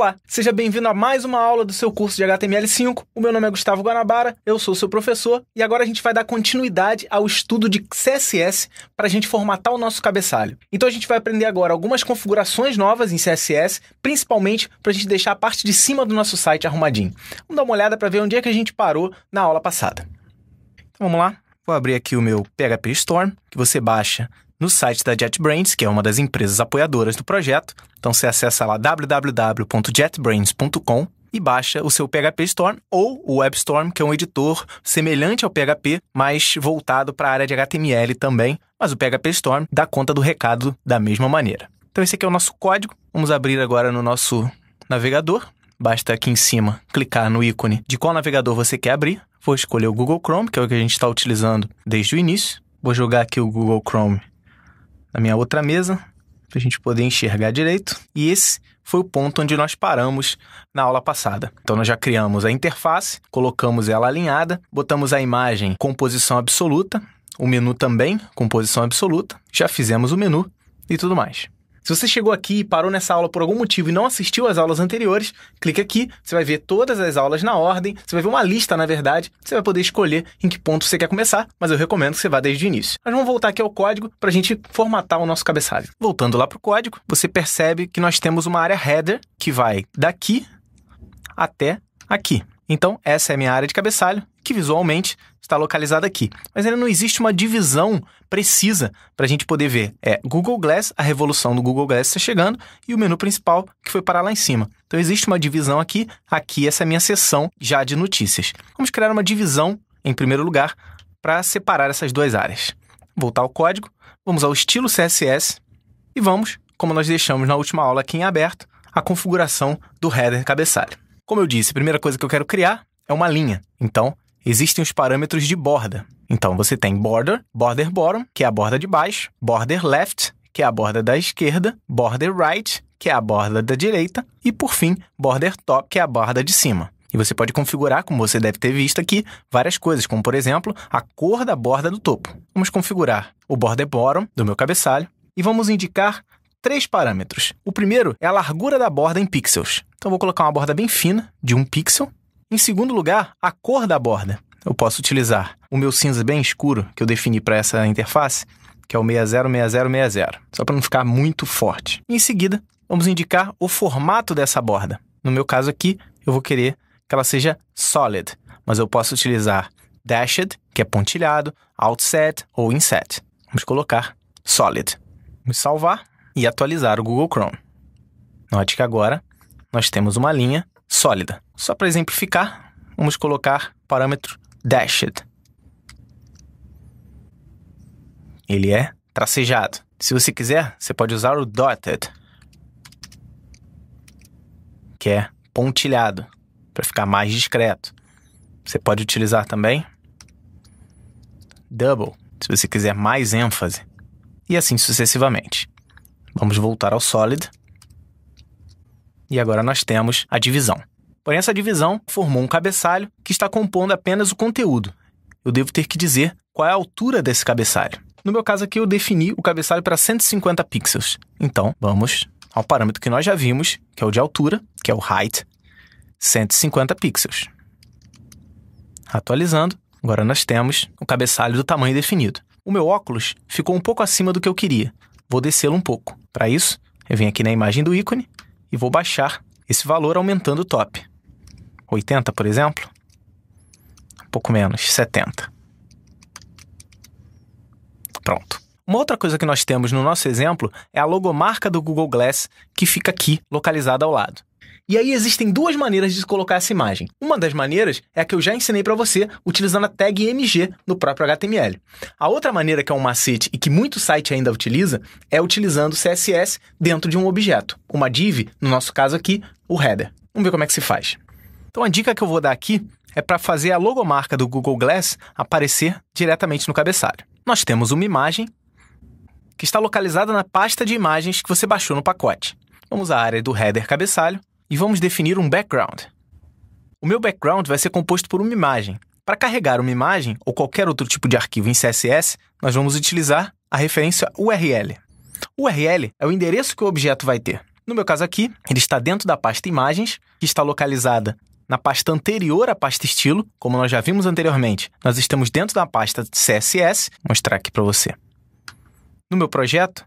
Olá, seja bem-vindo a mais uma aula do seu curso de HTML5. O meu nome é Gustavo Guanabara, eu sou seu professor e agora a gente vai dar continuidade ao estudo de CSS para a gente formatar o nosso cabeçalho. Então a gente vai aprender agora algumas configurações novas em CSS, principalmente para a gente deixar a parte de cima do nosso site arrumadinho. Vamos dar uma olhada para ver onde é que a gente parou na aula passada. Então vamos lá? Vou abrir aqui o meu PHP Storm, que você baixa no site da JetBrains, que é uma das empresas apoiadoras do projeto. Então você acessa lá www.jetbrains.com e baixa o seu PHP Storm ou o WebStorm, que é um editor semelhante ao PHP, mas voltado para a área de HTML também. Mas o PHP Storm dá conta do recado da mesma maneira. Então esse aqui é o nosso código. Vamos abrir agora no nosso navegador. Basta aqui em cima clicar no ícone de qual navegador você quer abrir. Vou escolher o Google Chrome, que é o que a gente está utilizando desde o início. Vou jogar aqui o Google Chrome na minha outra mesa, para a gente poder enxergar direito. E esse foi o ponto onde nós paramos na aula passada. Então nós já criamos a interface, colocamos ela alinhada, botamos a imagem com posição absoluta, o menu também com posição absoluta, já fizemos o menu e tudo mais. Se você chegou aqui e parou nessa aula por algum motivo e não assistiu às aulas anteriores, clique aqui, você vai ver todas as aulas na ordem, você vai ver uma lista, na verdade, você vai poder escolher em que ponto você quer começar, mas eu recomendo que você vá desde o início. Mas vamos voltar aqui ao código para a gente formatar o nosso cabeçalho. Voltando lá para o código, você percebe que nós temos uma área header que vai daqui até aqui. Então, essa é a minha área de cabeçalho, que visualmente está localizada aqui. Mas ainda não existe uma divisão precisa para a gente poder ver. É Google Glass, a revolução do Google Glass está chegando, e o menu principal que foi parar lá em cima. Então existe uma divisão aqui, aqui essa é a minha seção já de notícias. Vamos criar uma divisão, em primeiro lugar, para separar essas duas áreas. Voltar ao código, vamos ao estilo CSS e vamos, como nós deixamos na última aula aqui em aberto, a configuração do header cabeçalho. Como eu disse, a primeira coisa que eu quero criar é uma linha. Então, existem os parâmetros de borda. Então você tem border, border bottom, que é a borda de baixo, border left, que é a borda da esquerda, border right, que é a borda da direita, e por fim, border top, que é a borda de cima. E você pode configurar, como você deve ter visto aqui, várias coisas, como por exemplo, a cor da borda do topo. Vamos configurar o border bottom do meu cabeçalho e vamos indicar três parâmetros. O primeiro é a largura da borda em pixels. Então vou colocar uma borda bem fina, de um pixel, em segundo lugar, a cor da borda. Eu posso utilizar o meu cinza bem escuro que eu defini para essa interface, que é o 606060, só para não ficar muito forte. Em seguida, vamos indicar o formato dessa borda. No meu caso aqui, eu vou querer que ela seja solid, mas eu posso utilizar dashed, que é pontilhado, outset ou inset. Vamos colocar solid. Vamos salvar e atualizar o Google Chrome. Note que agora nós temos uma linha sólida. Só para exemplificar, vamos colocar o parâmetro dashed. Ele é tracejado. Se você quiser, você pode usar o dotted, que é pontilhado, para ficar mais discreto. Você pode utilizar também double, se você quiser mais ênfase, e assim sucessivamente. Vamos voltar ao solid e agora nós temos a divisão. Porém, essa divisão formou um cabeçalho que está compondo apenas o conteúdo. Eu devo ter que dizer qual é a altura desse cabeçalho. No meu caso aqui, eu defini o cabeçalho para 150 pixels. Então, vamos ao parâmetro que nós já vimos, que é o de altura, que é o height, 150 pixels. Atualizando, agora nós temos o cabeçalho do tamanho definido. O meu óculos ficou um pouco acima do que eu queria. Vou descê-lo um pouco. Para isso, eu venho aqui na imagem do ícone, e vou baixar esse valor aumentando o top. 80, por exemplo? Um pouco menos, 70. Pronto. Uma outra coisa que nós temos no nosso exemplo é a logomarca do Google Glass que fica aqui, localizada ao lado. E aí existem duas maneiras de colocar essa imagem. Uma das maneiras é a que eu já ensinei para você, utilizando a tag MG no próprio HTML. A outra maneira, que é um macete e que muito site ainda utiliza, é utilizando CSS dentro de um objeto. Uma div, no nosso caso aqui, o header. Vamos ver como é que se faz. Então a dica que eu vou dar aqui é para fazer a logomarca do Google Glass aparecer diretamente no cabeçalho. Nós temos uma imagem que está localizada na pasta de imagens que você baixou no pacote. Vamos à área do header cabeçalho e vamos definir um background. O meu background vai ser composto por uma imagem. Para carregar uma imagem ou qualquer outro tipo de arquivo em CSS, nós vamos utilizar a referência URL. URL é o endereço que o objeto vai ter. No meu caso aqui, ele está dentro da pasta imagens, que está localizada na pasta anterior à pasta estilo, como nós já vimos anteriormente. Nós estamos dentro da pasta CSS, vou mostrar aqui para você. No meu projeto,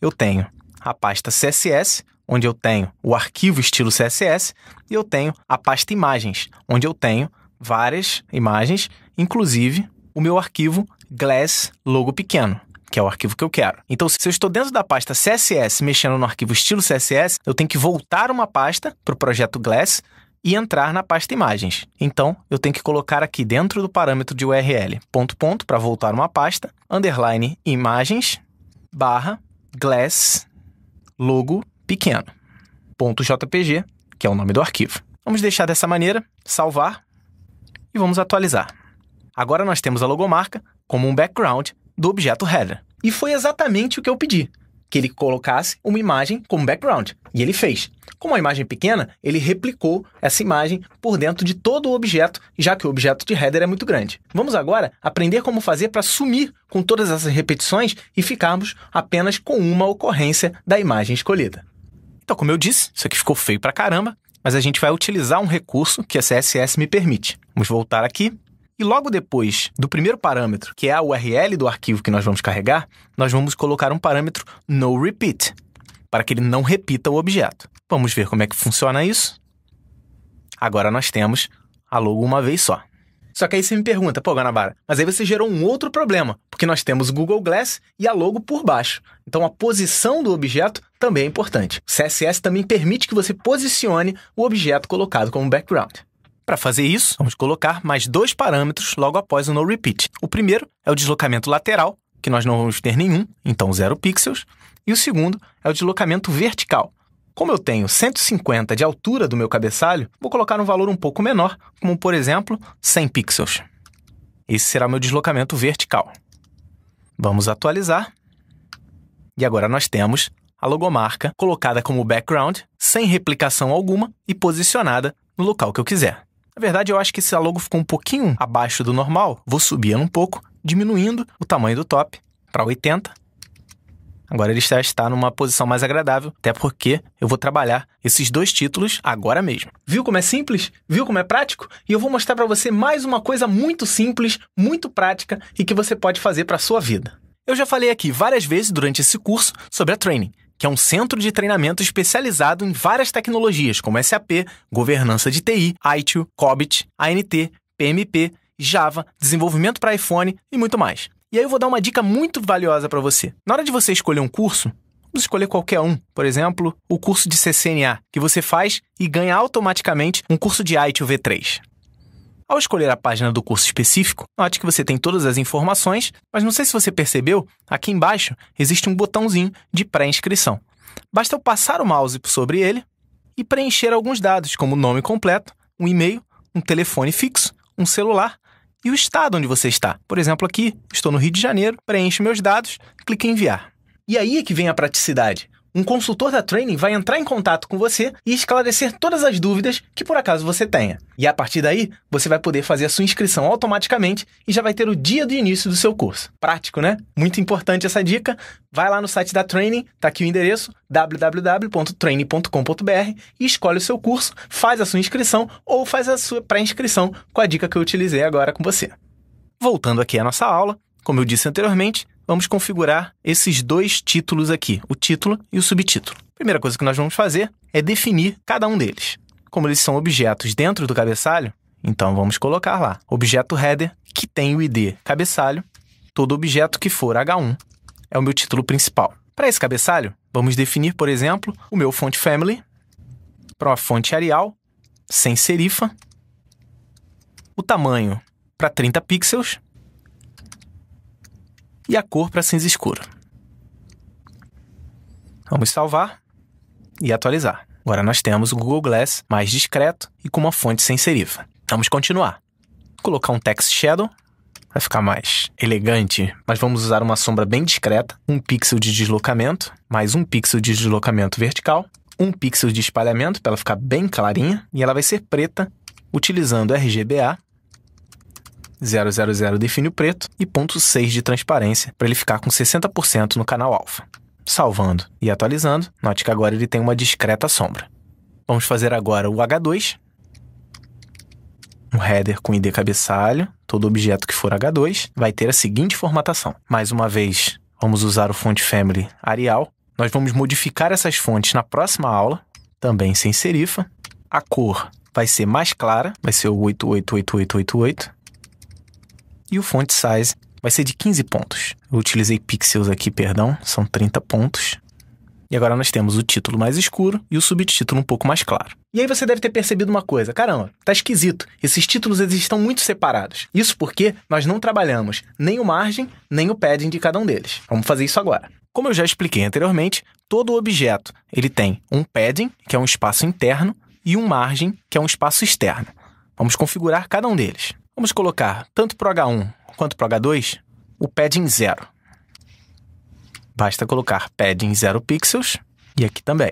eu tenho a pasta CSS, onde eu tenho o arquivo estilo CSS, e eu tenho a pasta imagens, onde eu tenho várias imagens, inclusive o meu arquivo Glass logo pequeno que é o arquivo que eu quero. Então, se eu estou dentro da pasta CSS mexendo no arquivo estilo CSS, eu tenho que voltar uma pasta para o projeto Glass e entrar na pasta imagens. Então, eu tenho que colocar aqui dentro do parâmetro de URL, ponto, ponto, para voltar uma pasta, underline imagens, barra, glass, logo, pequeno. .jpg, que é o nome do arquivo. Vamos deixar dessa maneira, salvar e vamos atualizar. Agora nós temos a logomarca como um background do objeto header. E foi exatamente o que eu pedi, que ele colocasse uma imagem como background. E ele fez. Como a imagem é pequena, ele replicou essa imagem por dentro de todo o objeto, já que o objeto de header é muito grande. Vamos agora aprender como fazer para sumir com todas essas repetições e ficarmos apenas com uma ocorrência da imagem escolhida. Então, como eu disse, isso aqui ficou feio pra caramba, mas a gente vai utilizar um recurso que a CSS me permite. Vamos voltar aqui. E logo depois do primeiro parâmetro, que é a URL do arquivo que nós vamos carregar, nós vamos colocar um parâmetro no repeat, para que ele não repita o objeto. Vamos ver como é que funciona isso. Agora nós temos a logo uma vez só. Só que aí você me pergunta, pô, Guanabara, mas aí você gerou um outro problema, porque nós temos o Google Glass e a logo por baixo. Então a posição do objeto também é importante. O CSS também permite que você posicione o objeto colocado como background. Para fazer isso, vamos colocar mais dois parâmetros logo após o no repeat. O primeiro é o deslocamento lateral, que nós não vamos ter nenhum, então zero pixels, e o segundo é o deslocamento vertical, como eu tenho 150 de altura do meu cabeçalho, vou colocar um valor um pouco menor, como por exemplo 100 pixels. Esse será meu deslocamento vertical. Vamos atualizar. E agora nós temos a logomarca colocada como background, sem replicação alguma e posicionada no local que eu quiser. Na verdade, eu acho que esse logo ficou um pouquinho abaixo do normal. Vou subir um pouco, diminuindo o tamanho do top para 80 Agora ele já está numa posição mais agradável, até porque eu vou trabalhar esses dois títulos agora mesmo. Viu como é simples? Viu como é prático? E eu vou mostrar para você mais uma coisa muito simples, muito prática e que você pode fazer para a sua vida. Eu já falei aqui várias vezes durante esse curso sobre a Training, que é um centro de treinamento especializado em várias tecnologias, como SAP, governança de TI, ITIL, COBIT, ANT, PMP, Java, desenvolvimento para iPhone e muito mais. E aí eu vou dar uma dica muito valiosa para você. Na hora de você escolher um curso, Vamos escolher qualquer um, por exemplo, o curso de CCNA, que você faz e ganha automaticamente um curso de ITU V3. Ao escolher a página do curso específico, note que você tem todas as informações, mas não sei se você percebeu, aqui embaixo existe um botãozinho de pré-inscrição. Basta eu passar o mouse sobre ele e preencher alguns dados, como nome completo, um e-mail, um telefone fixo, um celular e o estado onde você está. Por exemplo, aqui, estou no Rio de Janeiro, preencho meus dados, clique em enviar. E aí é que vem a praticidade um consultor da Training vai entrar em contato com você e esclarecer todas as dúvidas que por acaso você tenha. E a partir daí, você vai poder fazer a sua inscrição automaticamente e já vai ter o dia do início do seu curso. Prático, né? Muito importante essa dica. Vai lá no site da Training, tá aqui o endereço www.training.com.br e escolhe o seu curso, faz a sua inscrição ou faz a sua pré-inscrição com a dica que eu utilizei agora com você. Voltando aqui à nossa aula, como eu disse anteriormente, vamos configurar esses dois títulos aqui, o título e o subtítulo. Primeira coisa que nós vamos fazer é definir cada um deles. Como eles são objetos dentro do cabeçalho, então vamos colocar lá objeto header que tem o ID cabeçalho, todo objeto que for H1 é o meu título principal. Para esse cabeçalho, vamos definir, por exemplo, o meu font family para uma fonte Arial sem serifa, o tamanho para 30 pixels e a cor para cinza escuro. Vamos salvar e atualizar. Agora nós temos o Google Glass mais discreto e com uma fonte sem serifa. Vamos continuar. Colocar um text shadow vai ficar mais elegante, mas vamos usar uma sombra bem discreta, um pixel de deslocamento, mais um pixel de deslocamento vertical, um pixel de espalhamento para ela ficar bem clarinha e ela vai ser preta utilizando RGBA 000 define o preto e ponto de transparência para ele ficar com 60% no canal alfa. Salvando e atualizando, note que agora ele tem uma discreta sombra. Vamos fazer agora o H2, um header com ID cabeçalho, todo objeto que for H2 vai ter a seguinte formatação. Mais uma vez, vamos usar o font family Arial. Nós vamos modificar essas fontes na próxima aula, também sem serifa. A cor vai ser mais clara, vai ser o 888888 e o font size vai ser de 15 pontos. Eu utilizei pixels aqui, perdão, são 30 pontos. E agora nós temos o título mais escuro e o subtítulo um pouco mais claro. E aí você deve ter percebido uma coisa, caramba, tá esquisito. Esses títulos eles estão muito separados. Isso porque nós não trabalhamos nem o margem, nem o padding de cada um deles. Vamos fazer isso agora. Como eu já expliquei anteriormente, todo objeto ele tem um padding, que é um espaço interno, e um margem, que é um espaço externo. Vamos configurar cada um deles. Vamos colocar tanto para o H1 quanto para o H2 o padding zero. Basta colocar padding zero pixels e aqui também.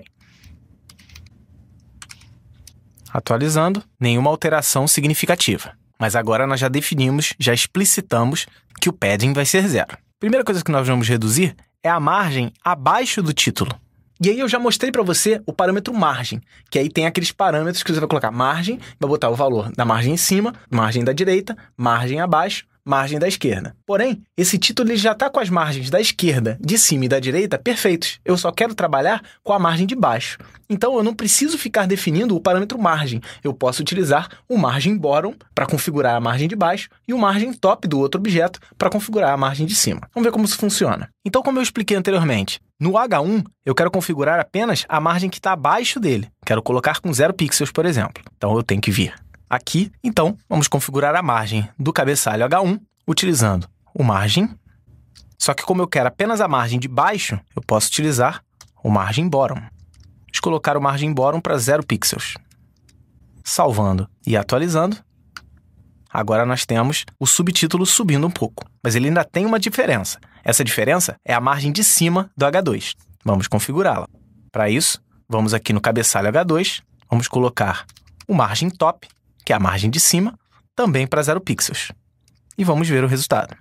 Atualizando, nenhuma alteração significativa. Mas agora nós já definimos, já explicitamos que o padding vai ser zero. Primeira coisa que nós vamos reduzir é a margem abaixo do título. E aí eu já mostrei para você o parâmetro margem, que aí tem aqueles parâmetros que você vai colocar margem, vai botar o valor da margem em cima, margem da direita, margem abaixo, margem da esquerda. Porém, esse título já está com as margens da esquerda, de cima e da direita perfeitos. Eu só quero trabalhar com a margem de baixo. Então, eu não preciso ficar definindo o parâmetro margem. Eu posso utilizar o margem bottom para configurar a margem de baixo e o margem top do outro objeto para configurar a margem de cima. Vamos ver como isso funciona. Então, como eu expliquei anteriormente, no H1, eu quero configurar apenas a margem que está abaixo dele. Quero colocar com 0 pixels, por exemplo. Então, eu tenho que vir aqui. Então, vamos configurar a margem do cabeçalho H1 utilizando o margem. Só que como eu quero apenas a margem de baixo, eu posso utilizar o margem bottom. Vamos colocar o margem bottom para 0 pixels. Salvando e atualizando. Agora nós temos o subtítulo subindo um pouco, mas ele ainda tem uma diferença. Essa diferença é a margem de cima do H2. Vamos configurá-la. Para isso, vamos aqui no cabeçalho H2, vamos colocar o margem top que é a margem de cima, também para 0 pixels. E vamos ver o resultado.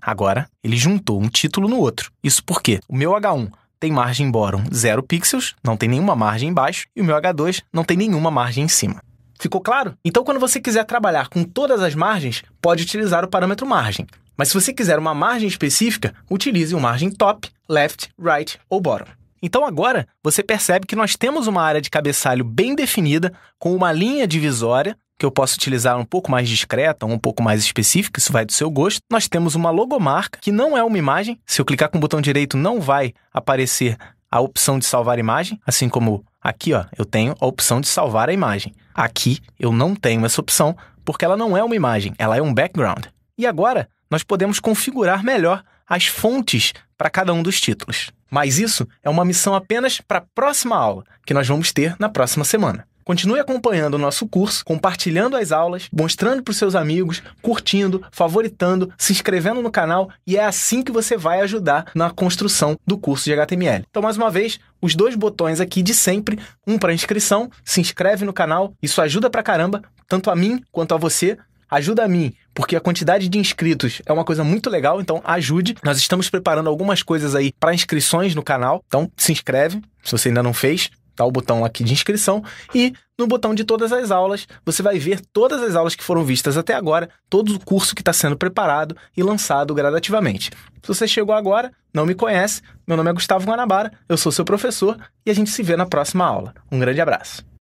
Agora, ele juntou um título no outro. Isso porque o meu H1 tem margem bottom 0 pixels, não tem nenhuma margem embaixo, e o meu H2 não tem nenhuma margem em cima. Ficou claro? Então, quando você quiser trabalhar com todas as margens, pode utilizar o parâmetro margem. Mas se você quiser uma margem específica, utilize o margem top, left, right ou bottom. Então agora você percebe que nós temos uma área de cabeçalho bem definida, com uma linha divisória, que eu posso utilizar um pouco mais discreta, um pouco mais específica, isso vai do seu gosto. Nós temos uma logomarca, que não é uma imagem. Se eu clicar com o botão direito, não vai aparecer a opção de salvar imagem, assim como aqui, ó, eu tenho a opção de salvar a imagem. Aqui eu não tenho essa opção, porque ela não é uma imagem, ela é um background. E agora nós podemos configurar melhor as fontes para cada um dos títulos. Mas isso é uma missão apenas para a próxima aula, que nós vamos ter na próxima semana. Continue acompanhando o nosso curso, compartilhando as aulas, mostrando para os seus amigos, curtindo, favoritando, se inscrevendo no canal e é assim que você vai ajudar na construção do curso de HTML. Então, mais uma vez, os dois botões aqui de sempre, um para inscrição, se inscreve no canal, isso ajuda pra caramba, tanto a mim quanto a você, ajuda a mim porque a quantidade de inscritos é uma coisa muito legal, então ajude. Nós estamos preparando algumas coisas aí para inscrições no canal, então se inscreve se você ainda não fez. Tá o botão aqui de inscrição e no botão de todas as aulas você vai ver todas as aulas que foram vistas até agora, todo o curso que está sendo preparado e lançado gradativamente. Se você chegou agora, não me conhece, meu nome é Gustavo Guanabara, eu sou seu professor e a gente se vê na próxima aula. Um grande abraço.